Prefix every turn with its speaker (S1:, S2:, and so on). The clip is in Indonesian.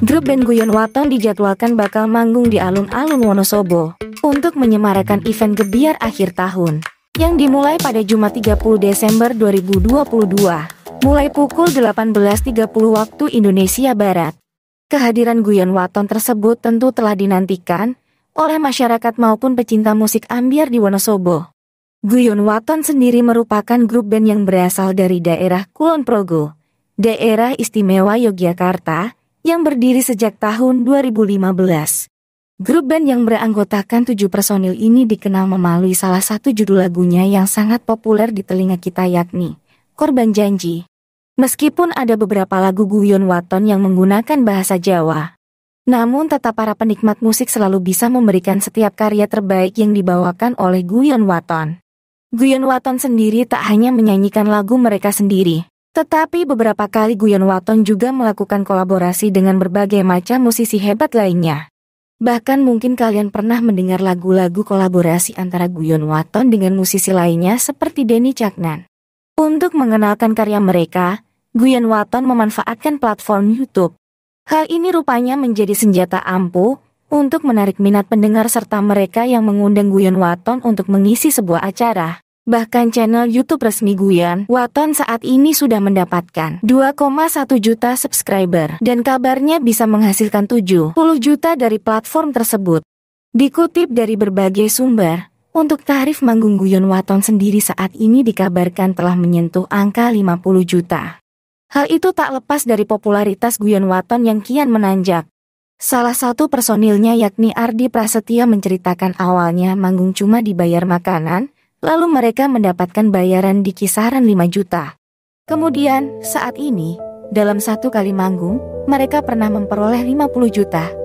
S1: Grup band Guyon Waton dijadwalkan bakal manggung di alun-alun Wonosobo untuk menyemarakan event gebiar akhir tahun yang dimulai pada Jumat 30 Desember 2022 mulai pukul 18.30 waktu Indonesia Barat. Kehadiran Guyon Waton tersebut tentu telah dinantikan oleh masyarakat maupun pecinta musik ambiar di Wonosobo. Guyon Waton sendiri merupakan grup band yang berasal dari daerah Kulon Progo, daerah istimewa Yogyakarta, yang berdiri sejak tahun 2015. Grup band yang beranggotakan tujuh personil ini dikenal memalui salah satu judul lagunya yang sangat populer di telinga kita yakni Korban Janji. Meskipun ada beberapa lagu Guyon Waton yang menggunakan bahasa Jawa, namun tetap para penikmat musik selalu bisa memberikan setiap karya terbaik yang dibawakan oleh Guyon Waton. Guyon Waton sendiri tak hanya menyanyikan lagu mereka sendiri, tetapi beberapa kali Guyon Waton juga melakukan kolaborasi dengan berbagai macam musisi hebat lainnya. Bahkan mungkin kalian pernah mendengar lagu-lagu kolaborasi antara Guyon Waton dengan musisi lainnya seperti Denny Caknan. Untuk mengenalkan karya mereka, Guyon Waton memanfaatkan platform YouTube. Hal ini rupanya menjadi senjata ampuh untuk menarik minat pendengar serta mereka yang mengundang Guyon Waton untuk mengisi sebuah acara. Bahkan channel YouTube resmi Guyon Waton saat ini sudah mendapatkan 2,1 juta subscriber dan kabarnya bisa menghasilkan 70 juta dari platform tersebut. Dikutip dari berbagai sumber, untuk tarif manggung Guyon Waton sendiri saat ini dikabarkan telah menyentuh angka 50 juta. Hal itu tak lepas dari popularitas Guyon Waton yang kian menanjak. Salah satu personilnya yakni Ardi Prasetya menceritakan awalnya manggung cuma dibayar makanan, lalu mereka mendapatkan bayaran di kisaran 5 juta. Kemudian, saat ini, dalam satu kali manggung, mereka pernah memperoleh 50 juta,